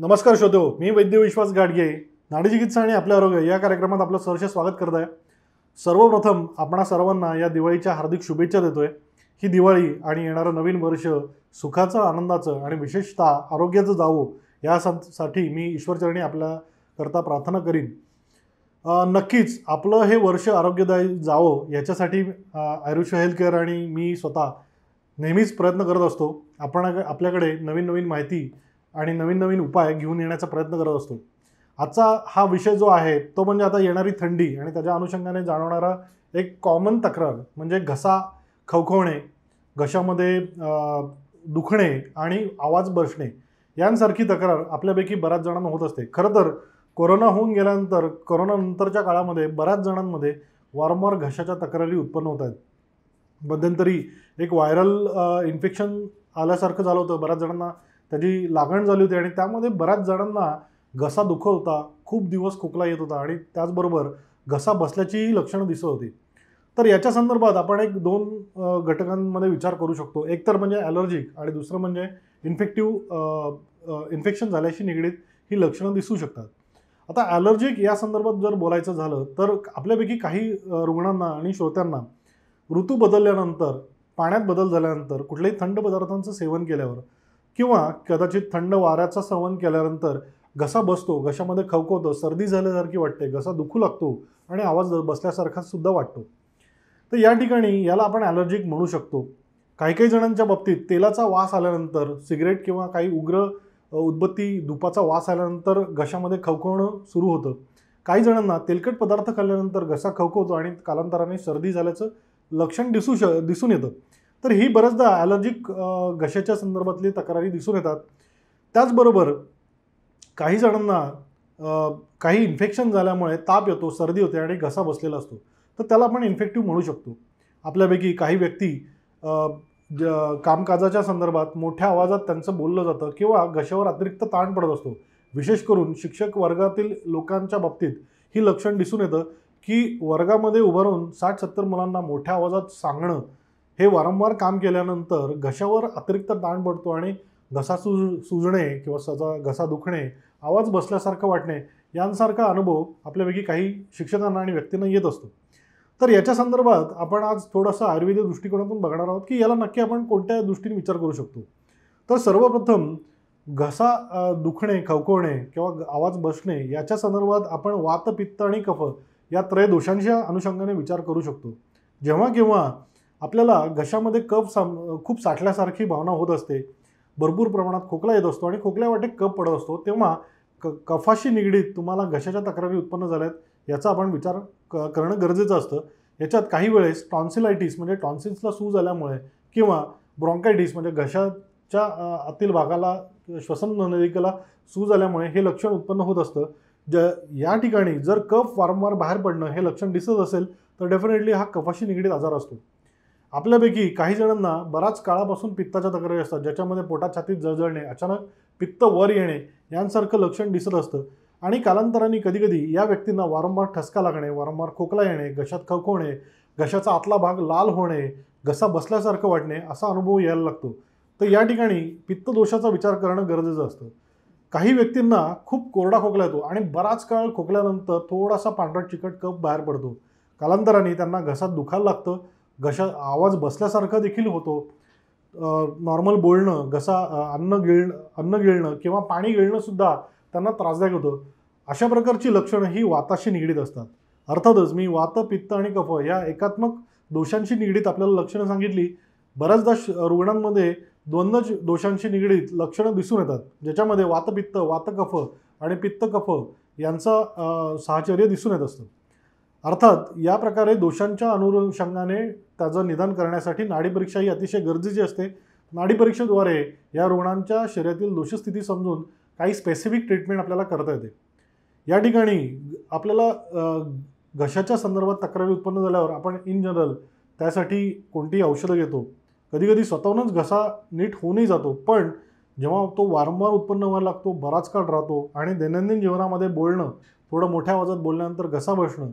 नमस्कार श्रोतो मी वैद्य विश्वास गाडगे नाडी चिकित्सा आणि आपल्या आरोग्य या कार्यक्रमात आपलं सहर्ष स्वागत करत आहे सर्वप्रथम आपणा सर्वांना या दिवाळीच्या हार्दिक शुभेच्छा देतोय ही दिवाळी आणि येणारं नवीन वर्ष सुखाचं आनंदाचं आणि विशेषतः आरोग्याचं जावं यासाठी मी ईश्वरचरणी आपल्याकरता प्रार्थना करीन नक्कीच आपलं हे वर्ष आरोग्यदायी जावं याच्यासाठी आयुष्य हेल्थकेअर आणि मी स्वतः नेहमीच प्रयत्न करत असतो आपण आपल्याकडे नवीन नवीन माहिती आणि नवीन नवीन उपाय घेऊन येण्याचा प्रयत्न करत असतो आजचा हा विषय जो आहे तो म्हणजे आता येणारी थंडी आणि त्याच्या अनुषंगाने जाणवणारा एक कॉमन तक्रार म्हणजे घसा खवखवणे घशामध्ये दुखणे आणि आवाज बसणे यांसारखी तक्रार आपल्यापैकी बऱ्याच जणांना होत असते खरं तर कोरोना होऊन गेल्यानंतर कोरोनानंतरच्या काळामध्ये बऱ्याच जणांमध्ये वारंवार घशाच्या तक्रारी उत्पन्न होत आहेत मध्यंतरी एक व्हायरल इन्फेक्शन आल्यासारखं झालं होतं बऱ्याच जणांना त्याची लागण झाली होती आणि त्यामध्ये बऱ्याच जणांना घसा दुखत होता खूप दिवस खोकला येत होता आणि त्याचबरोबर घसा बसल्याचीही लक्षणं दिसत होती तर याच्या संदर्भात आपण एक दोन घटकांमध्ये विचार करू शकतो एक तर म्हणजे ॲलर्जिक आणि दुसरं म्हणजे इन्फेक्टिव्ह इन्फेक्शन झाल्याशी निगडीत ही लक्षणं दिसू शकतात आता ॲलर्जिक या संदर्भात जर बोलायचं झालं तर आपल्यापैकी काही रुग्णांना आणि श्रोत्यांना ऋतू बदलल्यानंतर पाण्यात बदल झाल्यानंतर कुठल्याही थंड पदार्थांचं सेवन केल्यावर किंवा कदाचित थंड वाऱ्याचा सवन केल्यानंतर घसा बसतो घशामध्ये खवकवतो सर्दी झाल्यासारखी वाटते घसा दुखू लागतो आणि आवाज बसल्यासारखा सुद्धा वाटतो तर या ठिकाणी याला आपण ॲलर्जिक म्हणू शकतो काही काही जणांच्या बाबतीत तेलाचा वास आल्यानंतर सिगरेट किंवा काही उग्र उद्बत्ती धुपाचा वास आल्यानंतर घशामध्ये खवकवणं सुरू होतं काही जणांना तेलकट पदार्थ खाल्ल्यानंतर घसा खवकवतो आणि कालांतराने सर्दी झाल्याचं लक्षण दिसू श दिसून येतं तर ही बऱ्याचदा ॲलर्जिक घशाच्या संदर्भातली तक्रारी दिसून येतात त्याचबरोबर काही जणांना काही इन्फेक्शन झाल्यामुळे ताप येतो सर्दी होते आणि घसा बसलेला असतो तर त्याला आपण इन्फेक्टिव्ह म्हणू शकतो आपल्यापैकी काही व्यक्ती ज कामकाजाच्या संदर्भात मोठ्या आवाजात त्यांचं बोललं जातं किंवा घशावर अतिरिक्त ताण पडत असतो विशेष करून शिक्षक वर्गातील लोकांच्या बाबतीत ही लक्षण दिसून येतं की वर्गामध्ये उभं राहून साठ सत्तर मुलांना मोठ्या आवाजात सांगणं हे वारंवार काम केल्यानंतर घशावर अतिरिक्त ताण पडतो आणि घसा सुज सुजणे किंवा सजा घसा दुखणे आवाज बसल्यासारखं वाटणे यांसारखा अनुभव आपल्यापैकी काही शिक्षकांना आणि व्यक्तींना येत असतो तर याच्या संदर्भात आपण आज थोडंसं आयुर्वेदिक दृष्टिकोनातून बघणार आहोत की याला नक्की आपण कोणत्या दृष्टीने विचार करू शकतो तर सर्वप्रथम घसा दुखणे खवखवणे किंवा आवाज बसणे याच्या संदर्भात आपण वात पित्त आणि कफ या त्रय दोषांच्या अनुषंगाने विचार करू शकतो जेव्हा केव्हा आपल्याला घशामध्ये कफ साम खूप साठल्यासारखी भावना होत असते भरपूर प्रमाणात खोकला येत असतो आणि खोकल्या वाटे कफ पडत असतो तेव्हा क कफाशी निगडीत तुम्हाला घशाच्या तक्रारी उत्पन्न झाल्यात याचा आपण विचार क करणं गरजेचं असतं याच्यात काही वेळेस टॉन्सिलायटिस म्हणजे टॉन्सिल्सला सूज आल्यामुळे किंवा ब्रॉन्कायटिस म्हणजे घशाच्या आतील भागाला श्वसन नलिकेला सूज आल्यामुळे हे लक्षण उत्पन्न होत असतं ज या ठिकाणी जर कफ वारंवार बाहेर पडणं हे लक्षण दिसत असेल तर डेफिनेटली हा कफाशी निगडीत आजार असतो आपल्यापैकी काही जणांना बराच काळापासून पित्ताच्या तक्रारी असतात ज्याच्यामध्ये पोटात छातीत जळजळणे अचानक पित्त वर येणे यांसारखं लक्षण दिसत असतं आणि कालांतराने कधीकधी या व्यक्तींना वारंवार ठसका लागणे वारंवार खोकला येणे घशात खवखवणे घशाचा आतला भाग लाल होणे घसा बसल्यासारखं वाटणे असा अनुभव यायला लागतो तर या ठिकाणी पित्तदोषाचा विचार करणं गरजेचं असतं काही व्यक्तींना खूप कोरडा खोकला येतो आणि बराच काळ खोकल्यानंतर थोडासा पांढरा चिकट कप बाहेर पडतो कालांतराने त्यांना घसात दुखायला लागतं घशा आवाज बसल्यासारखा देखील होतो नॉर्मल बोलणं घसा अन्न गिळणं अन्न गिळणं किंवा पाणी गिळणंसुद्धा त्यांना त्रासदायक होतं अशा प्रकारची लक्षणं ही वाताशी निगडीत असतात अर्थातच मी वात पित्त आणि कफ या एकात्मक दोषांशी निगडीत आपल्याला लक्षणं सांगितली बऱ्याचदा रुग्णांमध्ये द्वंद्वच दोषांशी निगडीत लक्षणं दिसून येतात ज्याच्यामध्ये वातपित्त वातकफ आणि पित्तकफ यांचा साहचर्य दिसून येत असतं अर्थात या प्रकारे दोषांच्या अनुषंगाने त्याचं निदान करण्यासाठी नाडी परीक्षा ही अतिशय गरजेची असते नाडी परीक्षेद्वारे या रुग्णांच्या शरीरातील दोषस्थिती समजून काही स्पेसिफिक ट्रीटमेंट आपल्याला करता येते या ठिकाणी आपल्याला घशाच्या संदर्भात तक्रारी उत्पन्न झाल्यावर आपण इन जनरल त्यासाठी कोणतीही औषधं घेतो कधीकधी स्वतःहूनच घसा नीट होऊनही जातो पण जेव्हा तो वारंवार उत्पन्न व्हायला लागतो बराच काळ राहतो आणि दैनंदिन जीवनामध्ये बोलणं थोडं मोठ्या आवाजात बोलल्यानंतर घसा बसणं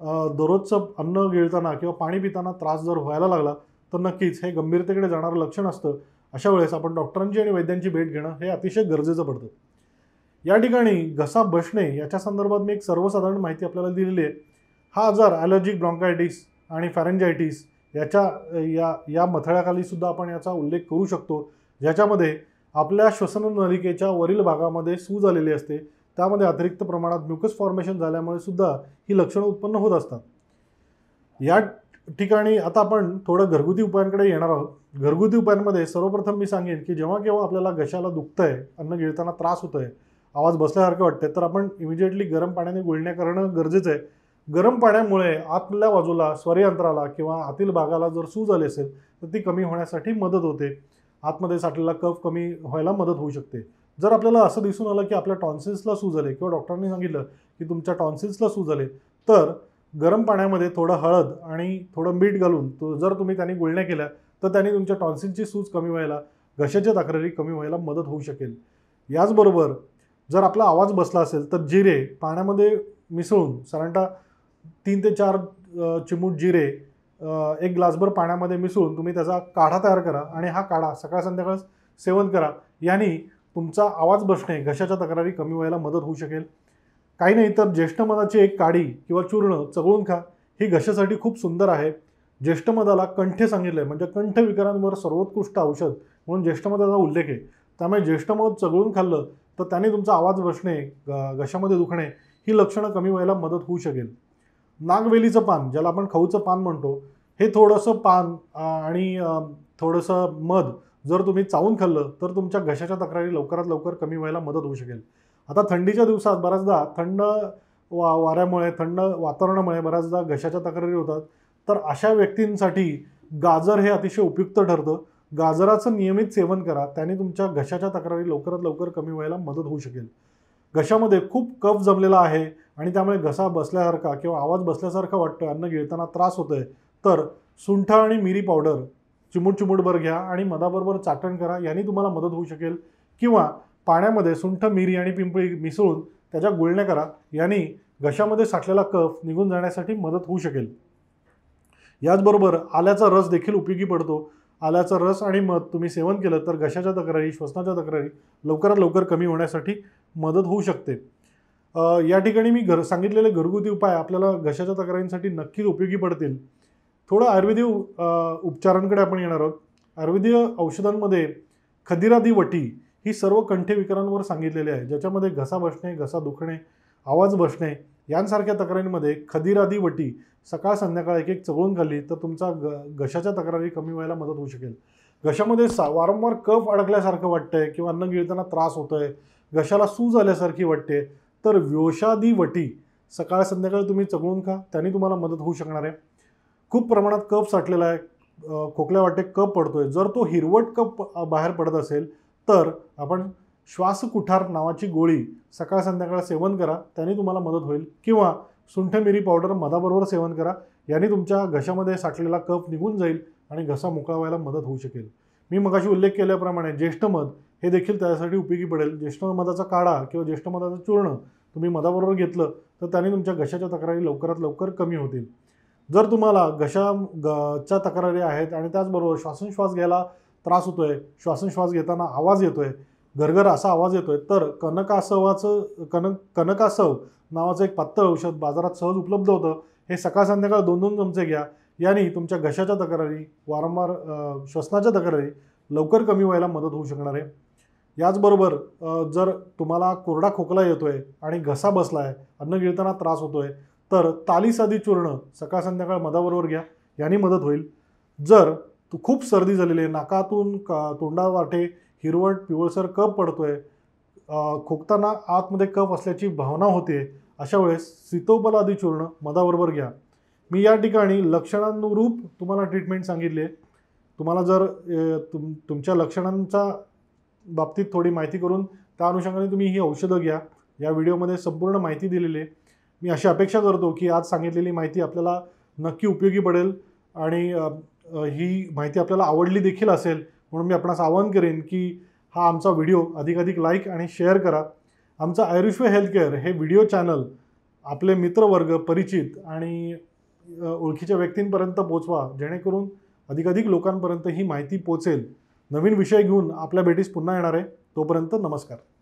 दररोजचं अन्न गिळताना किंवा पाणी पिताना त्रास जर व्हायला लागला तर नक्कीच हे गंभीरतेकडे जाणारं लक्षण असतं अशा वेळेस आपण डॉक्टरांची आणि वैद्यांची भेट घेणं हे अतिशय गरजेचं पडतं या ठिकाणी घसा बसणे याच्या संदर्भात मी एक सर्वसाधारण माहिती आपल्याला दिलेली आहे हा आजार ॲलर्जिक ब्रॉन्कायटिस आणि फॅरेंजायटिस याच्या या या मथळ्याखालीसुद्धा सुद्धा आपण याचा उल्लेख करू शकतो ज्याच्यामध्ये आपल्या श्वसन नलिकेच्या वरील भागामध्ये सूज आलेली असते त्यामध्ये अतिरिक्त प्रमाणात म्युकस फॉर्मेशन झाल्यामुळे सुद्धा ही लक्षणं उत्पन्न होत असतात या ठिकाणी आता आपण थोडं घरगुती उपायांकडे येणार आहोत घरगुती उपायांमध्ये सर्वप्रथम मी सांगेन की जेव्हा केव्हा आपल्याला घशाला दुखतं आहे अन्न गिळताना त्रास होतोय आहे आवाज बसल्यासारखं वाटतंय तर आपण इमिजिएटली गरम पाण्याने गुळण्या करणं गरजेचं आहे गरम पाण्यामुळे आतल्या बाजूला स्वरयंत्राला किंवा आतील भागाला जर सूज आली असेल तर ती कमी होण्यासाठी मदत होते आतमध्ये साठलेला कफ कमी व्हायला मदत होऊ शकते जर आपल्याला असं दिसून आलं की आपल्या टॉन्सिल्सला सूज आले किंवा डॉक्टरांनी सांगितलं की तुमच्या टॉन्सिल्सला सूज आले तर गरम पाण्यामध्ये थोडं हळद आणि थोडं मीठ घालून तो जर तुम्ही त्यांनी गुळण्या केल्या तर त्यांनी तुमच्या टॉन्सिलची सूज कमी व्हायला घशाच्या तक्रारी कमी व्हायला मदत होऊ शकेल याचबरोबर जर आपला आवाज बसला असेल तर जिरे पाण्यामध्ये मिसळून साधारणतः तीन ते चार चिमूट जिरे एक ग्लासभर पाण्यामध्ये मिसळून तुम्ही त्याचा काढा तयार करा आणि हा काढा सकाळ संध्याकाळ सेवन करा यांनी तुमचा आवाज बसणे घशाच्या तक्रारी कमी व्हायला मदत होऊ शकेल काही नाही तर ज्येष्ठ मधाची एक काडी किंवा चूर्ण चघळून खा ही घशासाठी खूप सुंदर आहे ज्येष्ठ मधाला कंठे सांगितले म्हणजे कंठ विकारांवर सर्वोत्कृष्ट औषध म्हणून ज्येष्ठ उल्लेख आहे त्यामुळे ज्येष्ठ मध चगळून खाल्लं तर त्याने तुमचा आवाज बसणे घशामध्ये दुखणे ही लक्षणं कमी व्हायला मदत होऊ शकेल नागवेलीचं पान ज्याला आपण खाऊचं पान म्हणतो हे थोडंसं पान आणि थोडंसं मध जर तुम्ही चावून खाल्लं तर तुमच्या घशाच्या तक्रारी लवकरात लवकर कमी व्हायला मदत होऊ शकेल आता थंडीच्या दिवसात बऱ्याचदा थंड वा वाऱ्यामुळे थंड वातावरणामुळे बऱ्याचदा घशाच्या तक्रारी होतात तर अशा व्यक्तींसाठी गाजर हे अतिशय उपयुक्त ठरतं गाजराचं नियमित सेवन करा त्याने तुमच्या घशाच्या तक्रारी लवकरात लवकर कमी व्हायला मदत होऊ शकेल घशामध्ये खूप कफ जमलेला आहे आणि त्यामुळे घसा बसल्यासारखा किंवा आवाज बसल्यासारखा वाटतो अन्न गिळताना त्रास होतोय तर सुंठ आणि मिरी पावडर चिमूट चिमूटभर घ्या आणि मधाबरोबर चाटण करा यांनी तुम्हाला मदत होऊ शकेल किंवा पाण्यामध्ये सुंठ मिरी आणि पिंपळी मिसळून त्याच्या गुळण्या करा याने घशामध्ये साठलेला कफ निघून जाण्यासाठी मदत होऊ शकेल याचबरोबर आल्याचा रस देखील उपयोगी पडतो आल्याचा रस आणि मध तुम्ही सेवन केलं तर घशाच्या तक्रारी श्वसनाच्या तक्रारी लवकरात लवकर कमी होण्यासाठी मदत होऊ शकते या ठिकाणी मी घर सांगितलेले घरगुती उपाय आपल्याला घशाच्या तक्रारींसाठी नक्कीच उपयोगी पडतील थोडं आयुर्वेदी उपचारांकडे आपण येणार आहोत आयुर्वेदीय औषधांमध्ये खदिरादी वटी ही सर्व कंठेविकारांवर सांगितलेली आहे ज्याच्यामध्ये घसा बसणे घसा दुखणे आवाज बसणे यांसारख्या तक्रारींमध्ये खदिरादी वटी सकाळ संध्याकाळ एक एक चगळून खाल्ली तर तुमचा ग घशाच्या तक्रारी कमी व्हायला मदत होऊ शकेल घशामध्ये सा वारंवार कफ अडकल्यासारखं वाटतंय किंवा अन्न गिळताना त्रास आहे घशाला सूज आल्यासारखी वाटते तर व्योषादी वटी सकाळ संध्याकाळ तुम्ही चगळून खा त्याने तुम्हाला मदत होऊ शकणार आहे खूप प्रमाणात कप साठलेला आहे खोकल्या वाटे कप पडतोय जर तो हिरवट कप बाहेर पडत असेल तर आपण श्वासकुठार नावाची गोळी सकाळ संध्याकाळ सेवन करा त्याने तुम्हाला मदत होईल किंवा मिरी पावडर मधाबरोबर सेवन करा याने तुमच्या घशामध्ये साठलेला कप निघून जाईल आणि घसा मोकळा व्हायला मदत होऊ शकेल मी मगाशी उल्लेख केल्याप्रमाणे ज्येष्ठमध हे देखील त्यासाठी उपयोगी पडेल ज्येष्ठ मधाचा काढा किंवा ज्येष्ठ मधाचं चूर्ण तुम्ही मधाबरोबर घेतलं तर त्याने तुमच्या घशाच्या तक्रारी लवकरात लवकर कमी होतील जर तुम्हाला घशा च्या तक्रारी आहेत आणि त्याचबरोबर श्वासनश्वास घ्यायला त्रास होतोय श्वासनश्वास घेताना आवाज येतोय घरघर असा आवाज येतोय तर कनकासवाचं कनक कनकासव नावाचं एक पातळ औषध बाजारात सहज उपलब्ध होतं हे सकाळ संध्याकाळ दोन दोन चमचे घ्या याने तुमच्या घशाच्या तक्रारी वारंवार श्वसनाच्या तक्रारी लवकर कमी व्हायला मदत होऊ शकणार आहे याचबरोबर जर तुम्हाला कोरडा खोकला येतोय आणि घसा बसला आहे अन्न गिळताना त्रास होतोय तर तालीसादी चूर्ण सकाळ संध्याकाळ मधाबरोबर घ्या याने मदत होईल जर तू खूप सर्दी झालेली आहे नाकातून का तोंडावाटे हिरवट पिवळसर कप पडतोय खोकताना आतमध्ये कप असल्याची भावना होते अशा वेळेस सितोबलादी चूर्ण मधाबरोबर घ्या मी या ठिकाणी लक्षणानुरूप तुम्हाला ट्रीटमेंट सांगितली आहे तुम्हाला जर तुम तुमच्या लक्षणांच्या बाबतीत थोडी माहिती करून त्या अनुषंगाने तुम्ही ही औषधं घ्या या व्हिडिओमध्ये संपूर्ण माहिती दिलेली आहे मी अशी अपेक्षा करतो की आज सांगितलेली माहिती आपल्याला नक्की उपयोगी पडेल आणि ही माहिती आपल्याला आवडली देखील असेल म्हणून मी आपणास आवाहन करेन की हा आमचा व्हिडिओ अधिकाधिक लाईक आणि शेअर करा आमचं आयुर्विश्व हेल्थकेअर हे व्हिडिओ चॅनल आपले मित्रवर्ग परिचित आणि ओळखीच्या व्यक्तींपर्यंत पोचवा जेणेकरून अधिकाधिक लोकांपर्यंत ही माहिती पोचेल नवीन विषय घेऊन आपल्या भेटीस पुन्हा येणार आहे तोपर्यंत नमस्कार